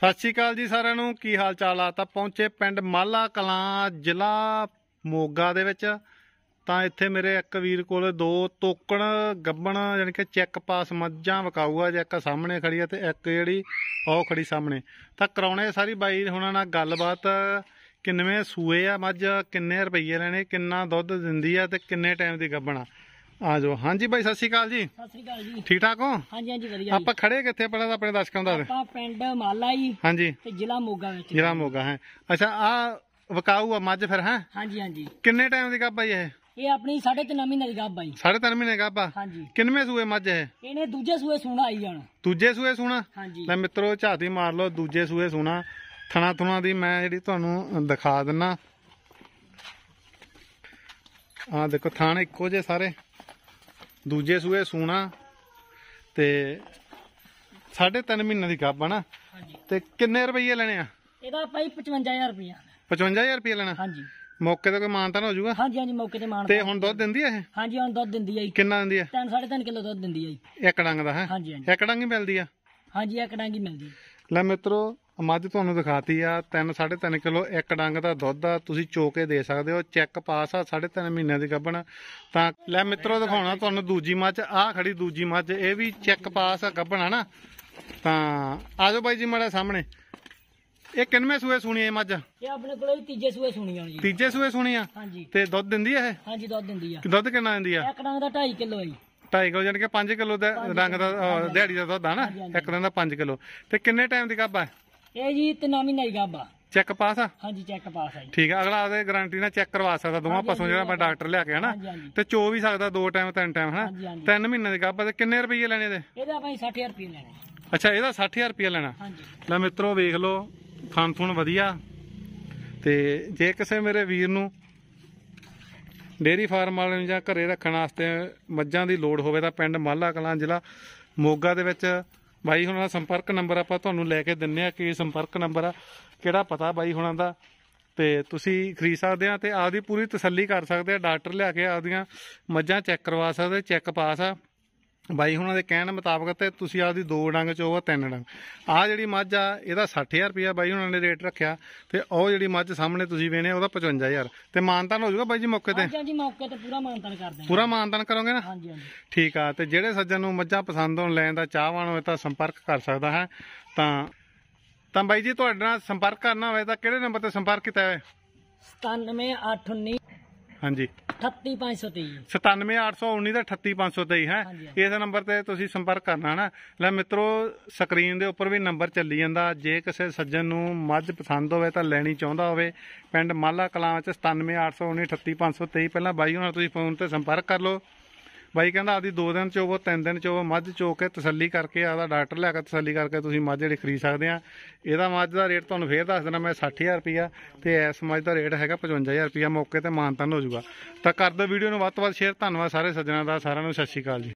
ਸਤਿ ਸ਼੍ਰੀ ਅਕਾਲ ਜੀ ਸਾਰਿਆਂ ਨੂੰ ਕੀ ਹਾਲ ਚਾਲ ਆ ਤਾਂ ਪਹੁੰਚੇ ਪਿੰਡ ਮਾਲਾ ਕਲਾਂ ਜ਼ਿਲ੍ਹਾ ਮੋਗਾ ਦੇ ਵਿੱਚ ਤਾਂ ਇੱਥੇ ਮੇਰੇ ਇੱਕ ਵੀਰ ਕੋਲ ਦੋ ਤੋਕਣ ਗੱਬਣ ਯਾਨੀ ਕਿ ਚੈੱਕ ਪਾਸ ਮੱਝਾਂ ਵਕਾਊ ਜੇ ਇੱਕ ਸਾਹਮਣੇ ਖੜੀ ਆ ਤੇ ਇੱਕ ਜਿਹੜੀ ਉਹ ਖੜੀ ਸਾਹਮਣੇ ਤਾਂ ਕਰਾਉਣੇ ਸਾਰੀ ਬਾਈ ਹੁਣਾਂ ਨਾਲ ਗੱਲਬਾਤ ਕਿੰਨਵੇਂ ਸੂਏ ਆ ਮੱਝ ਕਿੰਨੇ ਰੁਪਈਏ ਲੈਣੇ ਕਿੰਨਾ ਦੁੱਧ ਦਿੰਦੀ ਆ ਤੇ ਕਿੰਨੇ ਟਾਈਮ ਦੀ ਗੱਬਣਾ ਆਜੋ ਹਾਂਜੀ ਭਾਈ ਸਤਿ ਸ਼੍ਰੀ ਅਕਾਲ ਜੀ ਸਤਿ ਸ਼੍ਰੀ ਅਕਾਲ ਜੀ ਠੀਕ ਠਾਕ ਹੋ ਹਾਂਜੀ ਹਾਂਜੀ ਵਧੀਆ ਆਪਾਂ ਖੜੇ ਕਿੱਥੇ ਪਹਿਲਾਂ ਆਪਣੇ ਦਰਸ਼ਕਾਂ ਦਾ ਆਪਾਂ ਪਿੰਡ ਮਾਲਾ ਜੀ ਹਾਂਜੀ ਤੇ ਜ਼ਿਲ੍ਹਾ ਮੋਗਾ ਵਿੱਚ ਜ਼ਿਲ੍ਹਾ ਮੋਗਾ ਹੈ ਅੱਛਾ ਆ ਵਕਾਊ ਆ ਮੱਝ ਫਿਰ ਹੈ ਹਾਂਜੀ ਹਾਂਜੀ ਕਿੰਨੇ ਟਾਈਮ ਦੀ ਗੱਭ ਆ ਇਹ ਇਹ ਆਪਣੀ 3.5 ਮਹੀਨੇ ਦੀ ਗੱਭ ਜੀ 3.5 ਮਹੀਨੇ ਗੱਭ ਹਾਂਜੀ ਕਿੰਨਵੇਂ ਸੂਏ ਮੱਝ ਹੈ ਇਹਨੇ ਦੂਜੇ ਸੂਏ ਸੂਣਾ ਆਈ ਜਾਣ ਦੂਜੇ ਸੂਏ ਸੂਣਾ ਹਾਂਜੀ ਲੈ ਮਿੱਤਰੋ ਝਾਤੀ ਮਾਰ ਲਓ ਦੂਜੇ ਸੂਏ ਸੂਣਾ ਥਣਾ ਥੁਣਾ ਦੀ ਮੈਂ ਜਿਹੜੀ ਤੁਹਾਨੂੰ ਦਿਖਾ ਦਿੰਨਾ ਆ ਦੇਖੋ ਥਾਣ ਇੱਕੋ ਜੇ ਸਾਰੇ ਦੂਜੇ ਸੂਏ ਸੂਣਾ ਤੇ 3.5 ਮਹੀਨੇ ਦੀ ਗੱਭ ਆ ਨਾ ਹਾਂਜੀ ਤੇ ਕਿੰਨੇ ਰੁਪਏ ਲੈਣੇ ਆ ਇਹਦਾ ਆਪਾਂ ਹੀ 55000 ਰੁਪਏ 55000 ਰੁਪਏ ਲੈਣਾ ਹਾਂਜੀ ਮੌਕੇ ਤੇ ਕੋਈ ਮਾਨਤਾ ਨਾ ਹੋ ਜਾਊਗਾ ਹਾਂਜੀ ਹਾਂਜੀ ਮੌਕੇ ਤੇ ਮਾਨ ਤੇ ਹੁਣ ਦੁੱਧ ਦਿੰਦੀ ਆ ਇਹ ਹਾਂਜੀ ਹੁਣ ਦੁੱਧ ਦਿੰਦੀ ਆ ਜੀ ਕਿੰਨਾ ਦਿੰਦੀ ਆ 3 3.5 ਕਿਲੋ ਦੁੱਧ ਦਿੰਦੀ ਆ ਜੀ ਇੱਕ ਡੰਗ ਦਾ ਹੈ ਹਾਂਜੀ ਹਾਂਜੀ ਇੱਕ ਡੰਗ ਹੀ ਮਿਲਦੀ ਆ ਹਾਂਜੀ ਇੱਕ ਡੰਗ ਹੀ ਮਿਲਦੀ ਲੈ ਮਿੱਤਰੋ ਮੱਝ ਤੁਹਾਨੂੰ ਦਿਖਾਤੀ ਆ 3 3.5 ਕਿਲੋ ਇੱਕ ਡੰਗ ਦਾ ਦੁੱਧ ਆ ਤੁਸੀਂ ਚੋ ਕੇ ਦੇ ਸਕਦੇ ਹੋ ਚੈੱਕ ਪਾਸ ਆ 3.5 ਮਹੀਨਿਆਂ ਦੀ ਗੱਭਣ ਤਾਂ ਲੈ ਮਿੱਤਰੋ ਦਿਖਾਉਣਾ ਤੁਹਾਨੂੰ ਦੂਜੀ ਮੱਝ ਆ ਖੜੀ ਦੂਜੀ ਮੱਝ ਇਹ ਵੀ ਚੈੱਕ ਪਾਸ ਆ ਗੱਭਣ ਹਨਾ ਤਾਂ ਆਜੋ ਬਾਈ ਜੀ ਮਾੜਾ ਸਾਹਮਣੇ ਇਹ ਕਿੰਨਵੇਂ ਸੂਏ ਸੁਣੀ ਇਹ ਮੱਝ ਇਹ ਆਪਣੇ ਕੋਲ ਤੀਜੇ ਸੂਏ ਸੁਣੀ ਆ ਜੀ ਤੀਜੇ ਸੂਏ ਸੁਣੀ ਆ ਹਾਂਜੀ ਤੇ ਦੁੱਧ ਦਿੰਦੀ ਆ ਇਹ ਹਾਂਜੀ ਦੁੱਧ ਦਿੰਦੀ ਆ ਦੁੱਧ ਕਿੰਨਾ ਦਿੰਦੀ ਆ ਇੱਕ ਡੰਗ ਦਾ 2.5 ਕਿਲੋ ਆ ਜੀ 2.5 ਕਿਲੋ ਯਾਨੀ ਕਿ 5 ਕਿਲੋ ਦਾ ਰੰਗ ਦਾ ਦਿਹਾੜੀ ਦਾ ਦੁੱਧ ਆ ਨਾ ਇੱਕ ਦਿਨ ਦਾ 5 ਕਿਲੋ ਤੇ ਕਿੰਨੇ ਟਾਈਮ ਦੀ ਕੱਪ ਹੈ ਇਹ ਜੀ ਨਾਮ ਮਹੀਨੇ ਦੀ ਗਾਬਾ ਚੈੱਕ ਪਾਸ ਆ ਹਾਂਜੀ ਚੈੱਕ ਪਾਸ ਆ ਜੀ ਠੀਕ ਹੈ ਅਗਲਾ ਆਦੇ ਗਾਰੰਟੀ ਨਾਲ ਚੈੱਕ ਕਰਵਾ ਸਕਦਾ ਦੋਵਾਂ ਪਸ਼ੂ ਜਿਹੜਾ ਮੈਂ ਡਾਕਟਰ ਲਿਆ ਕੇ ਹਨਾ ਤੇ ਚੋ ਵੀ ਸਕਦਾ ਦੋ ਟਾਈਮ ਤਿੰਨ ਟਾਈਮ ਹਨਾ ਤਿੰਨ ਮਹੀਨੇ ਦੇ ਗਾਬਾ ਤੇ ਕਿੰਨੇ ਰੁਪਏ ਲੈਣੇ ਦੇ ਇਹਦਾ ਭਾਈ 60000 ਰੁਪਏ ਲੈਣਾ ਅੱਛਾ ਇਹਦਾ 60000 ਰੁਪਏ ਲੈਣਾ ਹਾਂਜੀ ਲੈ ਮਿੱਤਰੋ ਵੇਖ ਲਓ ਖਾਣ ਪੀਣ ਵਧੀਆ ਤੇ ਜੇ ਕਿਸੇ ਮੇਰੇ ਵੀਰ ਨੂੰ ਡੇਰੀ ਫਾਰਮ ਵਾਲੇ ਨੂੰ ਜਾਂ ਘਰੇ ਰੱਖਣ ਵਾਸਤੇ ਮੱਝਾਂ ਦੀ ਲੋੜ ਹੋਵੇ ਤਾਂ ਪਿੰਡ ਮਾਲਾ ਕਲਾਂ ਜ਼ਿਲ੍ਹਾ ਮੋਗਾ ਦੇ ਵਿੱਚ ਬਾਈ ਹੁਣਾਂ ਦਾ ਸੰਪਰਕ ਨੰਬਰ ਆਪਾਂ ਤੁਹਾਨੂੰ ਲੈ ਕੇ ਦਿੰਨੇ ਆ ਕਿ ਸੰਪਰਕ ਨੰਬਰ ਆ ਕਿਹੜਾ ਪਤਾ ਬਾਈ ਹੁਣਾਂ ਦਾ ਤੇ ਤੁਸੀਂ ਖਰੀਦ ਸਕਦੇ ਆ ਤੇ ਆਪਦੀ ਪੂਰੀ ਤਸੱਲੀ ਕਰ ਸਕਦੇ ਆ ਡਾਕਟਰ ਲਿਆ ਕੇ ਆਪਦੀਆਂ ਮੱਝਾਂ ਚੈੱਕ ਕਰਵਾ ਸਕਦੇ ਚੈੱਕ ਪਾਸ ਆ ਬਾਈ ਉਹਨਾਂ ਦੇ ਕਹਿਣ ਮੁਤਾਬਕ ਤੇ ਤੁਸੀਂ ਆਪਦੀ ਦੋ ਡੰਗ ਚੋ ਆ ਤਿੰਨ ਡੰਗ ਆ ਜਿਹੜੀ ਮੱਝ ਆ ਇਹਦਾ 60000 ਰੁਪਿਆ ਬਾਈ ਉਹਨਾਂ ਨੇ ਰੇਟ ਰੱਖਿਆ ਤੇ ਉਹ ਜਿਹੜੀ ਮੱਝ ਸਾਹਮਣੇ ਤੁਸੀਂ ਵੇਨੇ ਉਹਦਾ 55000 ਤੇ ਮਾਨਤਨ ਹੋ ਜਾਊਗਾ ਬਾਈ ਜੀ ਮੌਕੇ ਤੇ ਹਾਂਜੀ ਮੌਕੇ ਤੇ ਪੂਰਾ ਮਾਨਤਨ ਕਰ ਦਿੰਦੇ ਪੂਰਾ ਮਾਨਤਨ ਕਰੋਗੇ ਨਾ ਹਾਂਜੀ ਹਾਂਜੀ ਠੀਕ ਆ ਤੇ ਜਿਹੜੇ ਸੱਜਣ ਨੂੰ ਮੱਝਾਂ ਪਸੰਦ ਹੋਣ ਲੈਣ ਦਾ ਚਾਹਵਾਨ ਹੋਵੇ ਤਾਂ ਸੰਪਰਕ ਕਰ ਸਕਦਾ ਹੈ ਤਾਂ ਤਾਂ ਬਾਈ ਜੀ ਤੁਹਾਡਾ ਸੰਪਰਕ ਕਰਨਾ ਹੋਵੇ ਤਾਂ ਕਿਹੜੇ ਨੰਬਰ ਤੇ ਸੰਪਰਕ ਕੀਤਾ ਹੈ 97819 ਹਾਂਜੀ 38523 97819 ਦਾ 38523 ਹੈ ਹਾਂਜੀ, ਇਸ ਨੰਬਰ ਤੇ ਤੁਸੀਂ ਸੰਪਰਕ ਕਰਨਾ ਨਾ ਲੈ ਮਿੱਤਰੋ ਸਕਰੀਨ ਦੇ ਉੱਪਰ ਵੀ ਨੰਬਰ ਚੱਲੀ ਜਾਂਦਾ ਜੇ ਕਿਸੇ ਸੱਜਣ ਨੂੰ ਮੱਝ ਪਸੰਦ ਹੋਵੇ ਤਾਂ ਲੈਣੀ ਚਾਹੁੰਦਾ ਹੋਵੇ ਪਿੰਡ ਮਾਲਾ ਕਲਾਂ ਚ 97819 38523 ਪਹਿਲਾਂ ਬਾਈ ਹੋਣਾ ਤੁਸੀਂ ਫੋਨ ਤੇ ਸੰਪਰਕ ਕਰ ਲਓ ਬਾਈ ਕਹਿੰਦਾ ਆਦੀ 2 ਦਿਨ ਉਹ 3 ਦਿਨ ਚੋਵੋ ਮੱਝ ਚੋ ਕੇ ਤਸੱਲੀ ਕਰਕੇ ਆਦਾ ਡਾਕਟਰ ਲਿਆ ਕੇ ਤਸੱਲੀ ਕਰਕੇ ਤੁਸੀਂ ਮੱਝ ਜਿਹੜੀ ਖਰੀਦ ਸਕਦੇ ਆ ਇਹਦਾ ਮੱਝ ਦਾ ਰੇਟ ਤੁਹਾਨੂੰ ਫੇਰ ਦੱਸ ਦੇਣਾ ਮੈਂ 60000 ਰੁਪਿਆ ਤੇ ਇਸ ਮੱਝ ਦਾ ਰੇਟ ਹੈਗਾ 55000 ਰੁਪਿਆ ਮੌਕੇ ਤੇ ਮਾਨਤਨ ਹੋ ਜਾਊਗਾ ਤਾਂ ਕਰ ਦਿਓ ਵੀਡੀਓ ਨੂੰ ਵੱਧ ਤੋਂ ਵੱਧ ਸ਼ੇਅਰ ਧੰਨਵਾਦ ਸਾਰੇ ਸੱਜਣਾ ਦਾ ਸਾਰਿਆਂ ਨੂੰ ਸਤਿ ਸ਼੍ਰੀ ਅਕਾਲ ਜੀ